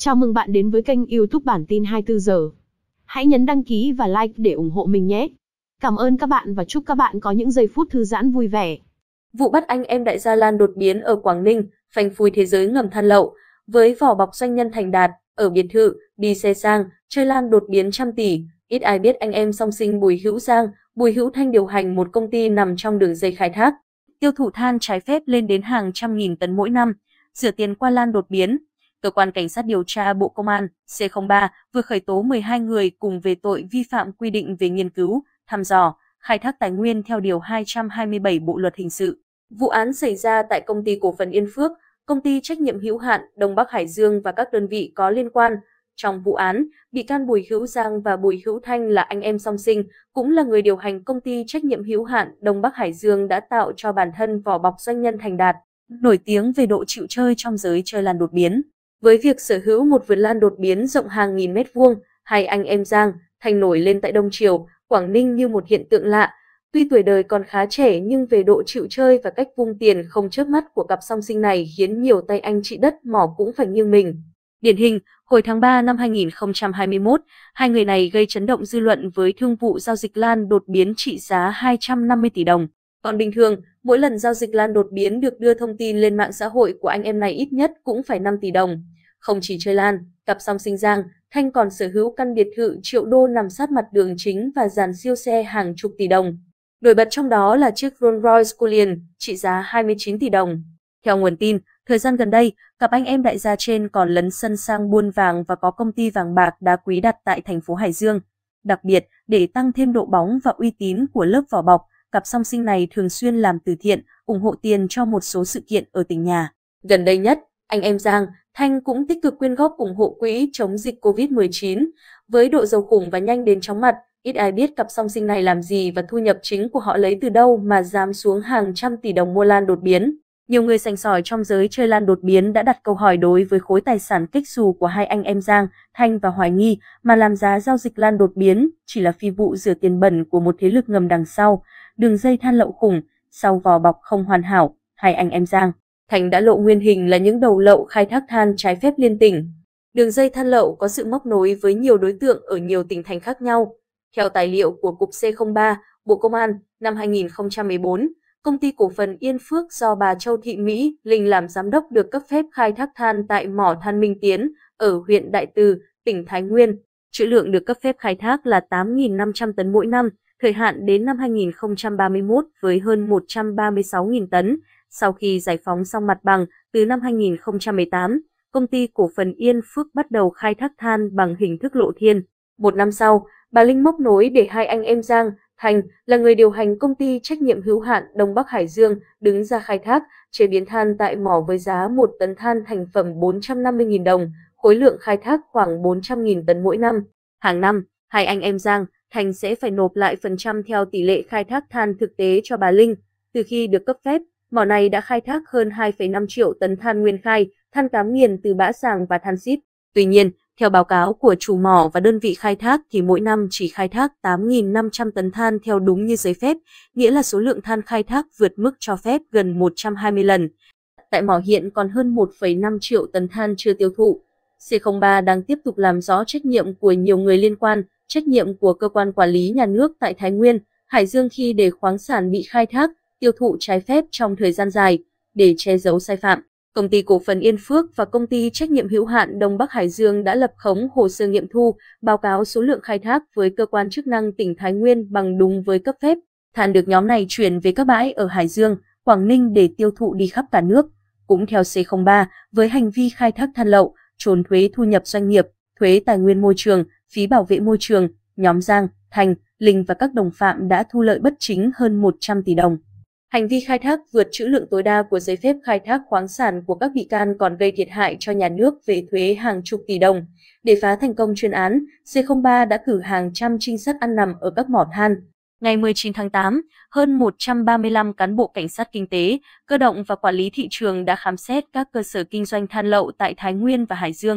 Chào mừng bạn đến với kênh YouTube bản tin 24 giờ. Hãy nhấn đăng ký và like để ủng hộ mình nhé. Cảm ơn các bạn và chúc các bạn có những giây phút thư giãn vui vẻ. Vụ bắt anh em đại gia Lan đột biến ở Quảng Ninh, phanh phui thế giới ngầm than lậu, với vỏ bọc doanh nhân thành đạt, ở biệt thự, đi xe sang, chơi Lan đột biến trăm tỷ, ít ai biết anh em song sinh Bùi Hữu Giang, Bùi Hữu Thanh điều hành một công ty nằm trong đường dây khai thác, tiêu thụ than trái phép lên đến hàng trăm nghìn tấn mỗi năm, rửa tiền qua Lan đột biến, Cơ quan Cảnh sát điều tra Bộ Công an C03 vừa khởi tố 12 người cùng về tội vi phạm quy định về nghiên cứu, thăm dò, khai thác tài nguyên theo Điều 227 Bộ Luật Hình sự. Vụ án xảy ra tại Công ty Cổ phần Yên Phước, Công ty Trách nhiệm hữu hạn Đông Bắc Hải Dương và các đơn vị có liên quan. Trong vụ án, bị can Bùi Hữu Giang và Bùi Hữu Thanh là anh em song sinh, cũng là người điều hành công ty trách nhiệm hữu hạn Đông Bắc Hải Dương đã tạo cho bản thân vỏ bọc doanh nhân thành đạt, nổi tiếng về độ chịu chơi trong giới chơi làn đột biến. Với việc sở hữu một vườn lan đột biến rộng hàng nghìn mét vuông, hai anh em Giang, Thành nổi lên tại Đông Triều, Quảng Ninh như một hiện tượng lạ. Tuy tuổi đời còn khá trẻ nhưng về độ chịu chơi và cách vung tiền không chớp mắt của cặp song sinh này khiến nhiều tay anh chị đất mỏ cũng phải nghiêng mình. Điển hình, hồi tháng 3 năm 2021, hai người này gây chấn động dư luận với thương vụ giao dịch lan đột biến trị giá 250 tỷ đồng. Còn bình thường, Mỗi lần giao dịch lan đột biến được đưa thông tin lên mạng xã hội của anh em này ít nhất cũng phải 5 tỷ đồng. Không chỉ chơi lan, cặp song sinh Giang, Thanh còn sở hữu căn biệt thự triệu đô nằm sát mặt đường chính và dàn siêu xe hàng chục tỷ đồng. Nổi bật trong đó là chiếc Rolls Royce Cullinan trị giá 29 tỷ đồng. Theo nguồn tin, thời gian gần đây, cặp anh em đại gia trên còn lấn sân sang buôn vàng và có công ty vàng bạc đá quý đặt tại thành phố Hải Dương. Đặc biệt, để tăng thêm độ bóng và uy tín của lớp vỏ bọc, cặp song sinh này thường xuyên làm từ thiện, ủng hộ tiền cho một số sự kiện ở tỉnh nhà. Gần đây nhất, anh em Giang, Thanh cũng tích cực quyên góp ủng hộ quỹ chống dịch COVID-19. Với độ giàu khủng và nhanh đến chóng mặt, ít ai biết cặp song sinh này làm gì và thu nhập chính của họ lấy từ đâu mà dám xuống hàng trăm tỷ đồng mua lan đột biến. Nhiều người sành sỏi trong giới chơi lan đột biến đã đặt câu hỏi đối với khối tài sản kích xù của hai anh em Giang, Thanh và Hoài Nghi mà làm giá giao dịch lan đột biến chỉ là phi vụ rửa tiền bẩn của một thế lực ngầm đằng sau đường dây than lậu khủng, sau vò bọc không hoàn hảo, hai anh em Giang, Thành đã lộ nguyên hình là những đầu lậu khai thác than trái phép liên tỉnh. Đường dây than lậu có sự móc nối với nhiều đối tượng ở nhiều tỉnh thành khác nhau. Theo tài liệu của Cục C03, Bộ Công an, năm 2014, công ty cổ phần Yên Phước do bà Châu Thị Mỹ Linh làm giám đốc được cấp phép khai thác than tại mỏ than Minh Tiến ở huyện Đại Từ, tỉnh Thái Nguyên trữ lượng được cấp phép khai thác là 8.500 tấn mỗi năm, thời hạn đến năm 2031 với hơn 136.000 tấn. Sau khi giải phóng xong mặt bằng, từ năm 2018, công ty cổ phần Yên Phước bắt đầu khai thác than bằng hình thức lộ thiên. Một năm sau, bà Linh móc nối để hai anh em Giang, Thành là người điều hành công ty trách nhiệm hữu hạn Đông Bắc Hải Dương đứng ra khai thác, chế biến than tại mỏ với giá một tấn than thành phẩm 450.000 đồng, khối lượng khai thác khoảng 400.000 tấn mỗi năm. Hàng năm, hai anh em Giang, Thành sẽ phải nộp lại phần trăm theo tỷ lệ khai thác than thực tế cho bà Linh. Từ khi được cấp phép, mỏ này đã khai thác hơn 2,5 triệu tấn than nguyên khai, than cám nghiền từ bã sàng và than xít. Tuy nhiên, theo báo cáo của chủ mỏ và đơn vị khai thác thì mỗi năm chỉ khai thác 8.500 tấn than theo đúng như giấy phép, nghĩa là số lượng than khai thác vượt mức cho phép gần 120 lần. Tại mỏ hiện còn hơn 1,5 triệu tấn than chưa tiêu thụ. C03 đang tiếp tục làm rõ trách nhiệm của nhiều người liên quan, trách nhiệm của cơ quan quản lý nhà nước tại Thái Nguyên, Hải Dương khi để khoáng sản bị khai thác, tiêu thụ trái phép trong thời gian dài để che giấu sai phạm. Công ty cổ phần Yên Phước và công ty trách nhiệm hữu hạn Đông Bắc Hải Dương đã lập khống hồ sơ nghiệm thu, báo cáo số lượng khai thác với cơ quan chức năng tỉnh Thái Nguyên bằng đúng với cấp phép. Than được nhóm này chuyển về các bãi ở Hải Dương, Quảng Ninh để tiêu thụ đi khắp cả nước. Cũng theo C03, với hành vi khai thác than lậu, trốn thuế thu nhập doanh nghiệp, thuế tài nguyên môi trường, phí bảo vệ môi trường, nhóm Giang, Thành, Linh và các đồng phạm đã thu lợi bất chính hơn 100 tỷ đồng. Hành vi khai thác vượt chữ lượng tối đa của giấy phép khai thác khoáng sản của các bị can còn gây thiệt hại cho nhà nước về thuế hàng chục tỷ đồng. Để phá thành công chuyên án, C03 đã cử hàng trăm trinh sát ăn nằm ở các mỏ than, Ngày 19 tháng 8, hơn 135 cán bộ cảnh sát kinh tế, cơ động và quản lý thị trường đã khám xét các cơ sở kinh doanh than lậu tại Thái Nguyên và Hải Dương,